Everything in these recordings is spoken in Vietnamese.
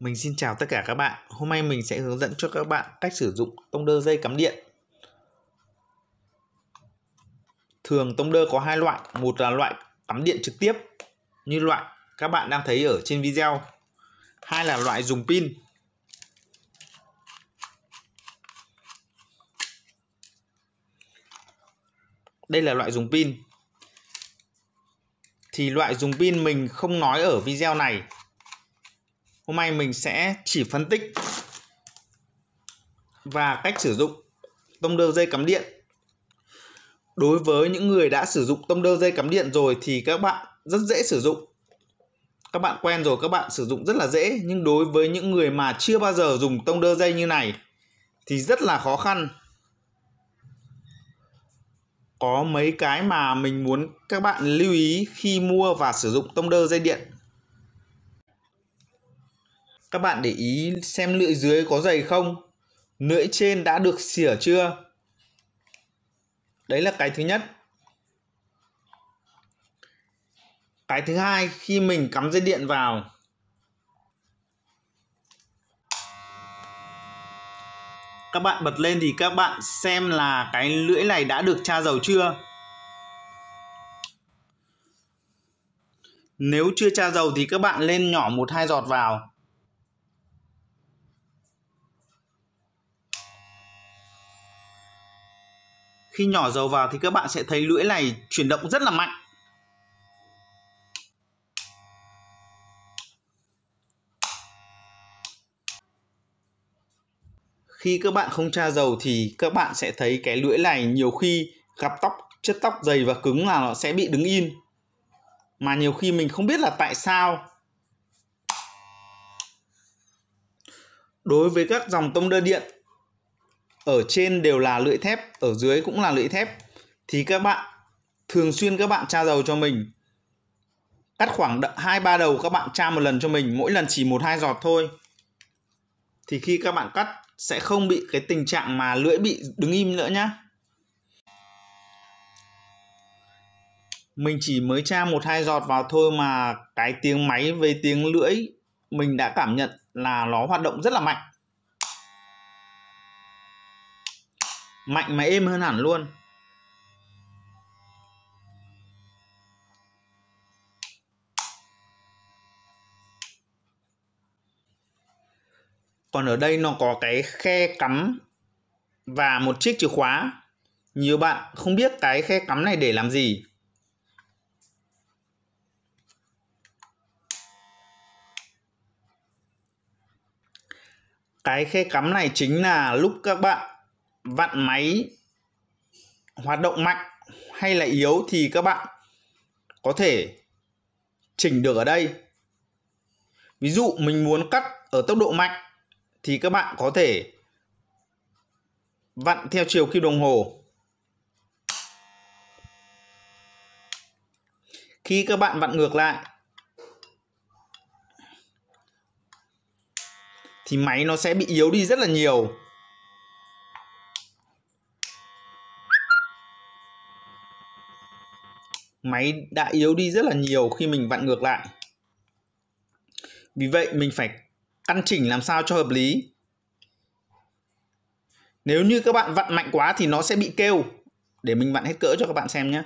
Mình xin chào tất cả các bạn. Hôm nay mình sẽ hướng dẫn cho các bạn cách sử dụng tông đơ dây cắm điện. Thường tông đơ có hai loại, một là loại cắm điện trực tiếp như loại các bạn đang thấy ở trên video. Hai là loại dùng pin. Đây là loại dùng pin. Thì loại dùng pin mình không nói ở video này Hôm nay mình sẽ chỉ phân tích và cách sử dụng tông đơ dây cắm điện. Đối với những người đã sử dụng tông đơ dây cắm điện rồi thì các bạn rất dễ sử dụng. Các bạn quen rồi các bạn sử dụng rất là dễ nhưng đối với những người mà chưa bao giờ dùng tông đơ dây như này thì rất là khó khăn. Có mấy cái mà mình muốn các bạn lưu ý khi mua và sử dụng tông đơ dây điện các bạn để ý xem lưỡi dưới có dày không? Lưỡi trên đã được xỉa chưa? Đấy là cái thứ nhất. Cái thứ hai khi mình cắm dây điện vào Các bạn bật lên thì các bạn xem là cái lưỡi này đã được tra dầu chưa Nếu chưa tra dầu thì các bạn lên nhỏ một hai giọt vào khi nhỏ dầu vào thì các bạn sẽ thấy lưỡi này chuyển động rất là mạnh khi các bạn không tra dầu thì các bạn sẽ thấy cái lưỡi này nhiều khi gặp tóc chất tóc dày và cứng là nó sẽ bị đứng in. mà nhiều khi mình không biết là tại sao đối với các dòng tông đơ điện ở trên đều là lưỡi thép ở dưới cũng là lưỡi thép thì các bạn thường xuyên các bạn tra dầu cho mình cắt khoảng hai ba đầu các bạn tra một lần cho mình mỗi lần chỉ một hai giọt thôi thì khi các bạn cắt sẽ không bị cái tình trạng mà lưỡi bị đứng im nữa nhá mình chỉ mới tra một hai giọt vào thôi mà cái tiếng máy về tiếng lưỡi mình đã cảm nhận là nó hoạt động rất là mạnh mạnh mà êm hơn hẳn luôn còn ở đây nó có cái khe cắm và một chiếc chìa khóa nhiều bạn không biết cái khe cắm này để làm gì cái khe cắm này chính là lúc các bạn vặn máy hoạt động mạnh hay là yếu thì các bạn có thể chỉnh được ở đây. Ví dụ mình muốn cắt ở tốc độ mạnh thì các bạn có thể vặn theo chiều kim đồng hồ. Khi các bạn vặn ngược lại thì máy nó sẽ bị yếu đi rất là nhiều. máy đã yếu đi rất là nhiều khi mình vặn ngược lại vì vậy mình phải căn chỉnh làm sao cho hợp lý nếu như các bạn vặn mạnh quá thì nó sẽ bị kêu để mình vặn hết cỡ cho các bạn xem nhé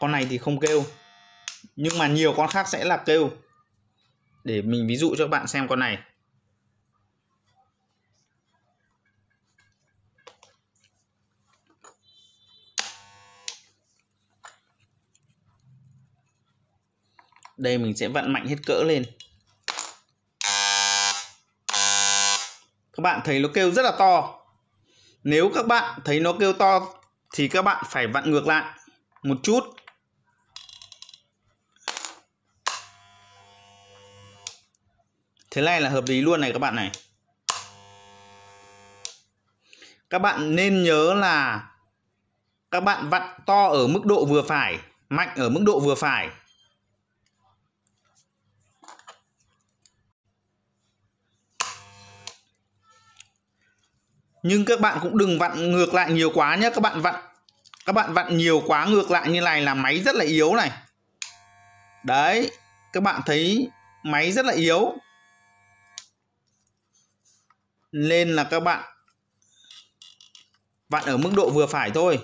con này thì không kêu nhưng mà nhiều con khác sẽ là kêu để mình ví dụ cho các bạn xem con này đây mình sẽ vặn mạnh hết cỡ lên các bạn thấy nó kêu rất là to nếu các bạn thấy nó kêu to thì các bạn phải vặn ngược lại một chút thế này là hợp lý luôn này các bạn này các bạn nên nhớ là các bạn vặn to ở mức độ vừa phải mạnh ở mức độ vừa phải nhưng các bạn cũng đừng vặn ngược lại nhiều quá nhé các bạn vặn các bạn vặn nhiều quá ngược lại như này là máy rất là yếu này đấy các bạn thấy máy rất là yếu nên là các bạn vặn ở mức độ vừa phải thôi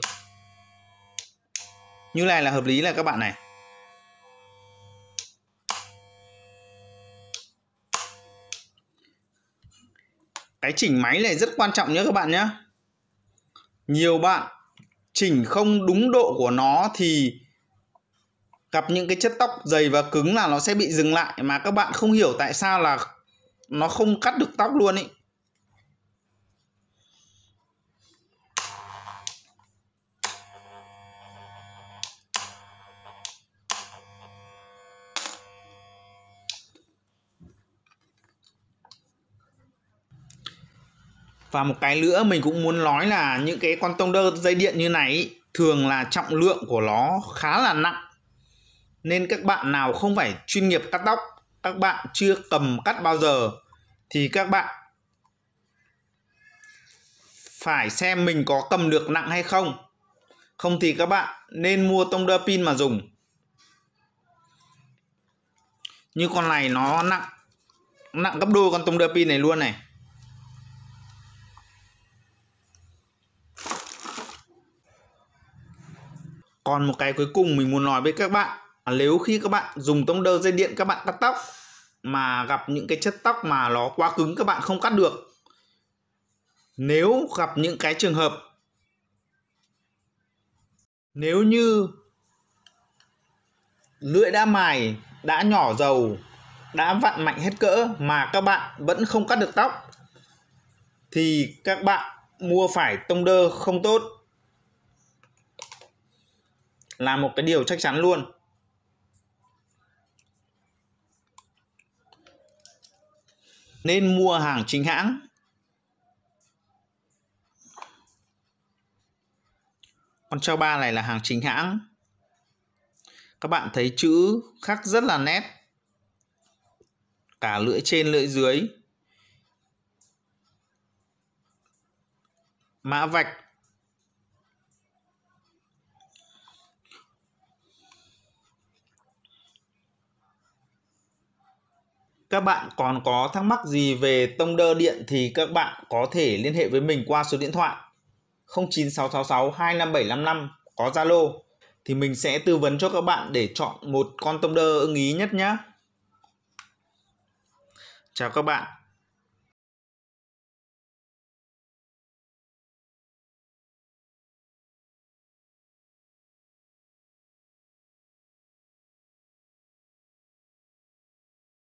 như này là hợp lý là các bạn này cái chỉnh máy này rất quan trọng nhé các bạn nhé nhiều bạn chỉnh không đúng độ của nó thì gặp những cái chất tóc dày và cứng là nó sẽ bị dừng lại mà các bạn không hiểu tại sao là nó không cắt được tóc luôn ý và một cái nữa mình cũng muốn nói là những cái con tông đơ dây điện như này thường là trọng lượng của nó khá là nặng nên các bạn nào không phải chuyên nghiệp cắt tóc các bạn chưa cầm cắt bao giờ thì các bạn phải xem mình có cầm được nặng hay không không thì các bạn nên mua tông đơ pin mà dùng như con này nó nặng nặng gấp đôi con tông đơ pin này luôn này còn một cái cuối cùng mình muốn nói với các bạn là nếu khi các bạn dùng tông đơ dây điện các bạn cắt tóc mà gặp những cái chất tóc mà nó quá cứng các bạn không cắt được nếu gặp những cái trường hợp nếu như lưỡi đã mài đã nhỏ dầu đã vặn mạnh hết cỡ mà các bạn vẫn không cắt được tóc thì các bạn mua phải tông đơ không tốt là một cái điều chắc chắn luôn nên mua hàng chính hãng con trao ba này là hàng chính hãng các bạn thấy chữ khắc rất là nét cả lưỡi trên lưỡi dưới mã vạch các bạn còn có thắc mắc gì về tông đơ điện thì các bạn có thể liên hệ với mình qua số điện thoại 09666 25755 có Zalo thì mình sẽ tư vấn cho các bạn để chọn một con tông đơ ưng ý nhất nhé. Chào các bạn.